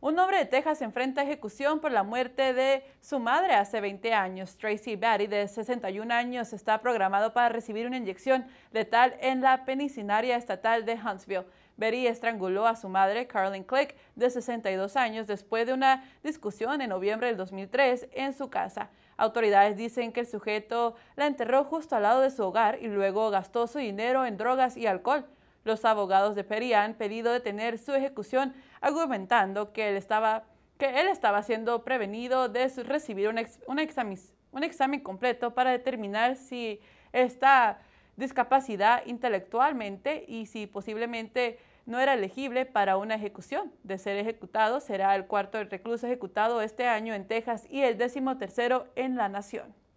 Un hombre de Texas enfrenta ejecución por la muerte de su madre hace 20 años. Tracy Batty, de 61 años, está programado para recibir una inyección letal en la penicinaria estatal de Huntsville. Betty estranguló a su madre, Carolyn Click, de 62 años, después de una discusión en noviembre del 2003 en su casa. Autoridades dicen que el sujeto la enterró justo al lado de su hogar y luego gastó su dinero en drogas y alcohol. Los abogados de Perry han pedido detener su ejecución, argumentando que él estaba, que él estaba siendo prevenido de recibir un, un, examen, un examen completo para determinar si esta discapacidad intelectualmente y si posiblemente no era elegible para una ejecución. De ser ejecutado, será el cuarto recluso ejecutado este año en Texas y el décimo tercero en la nación.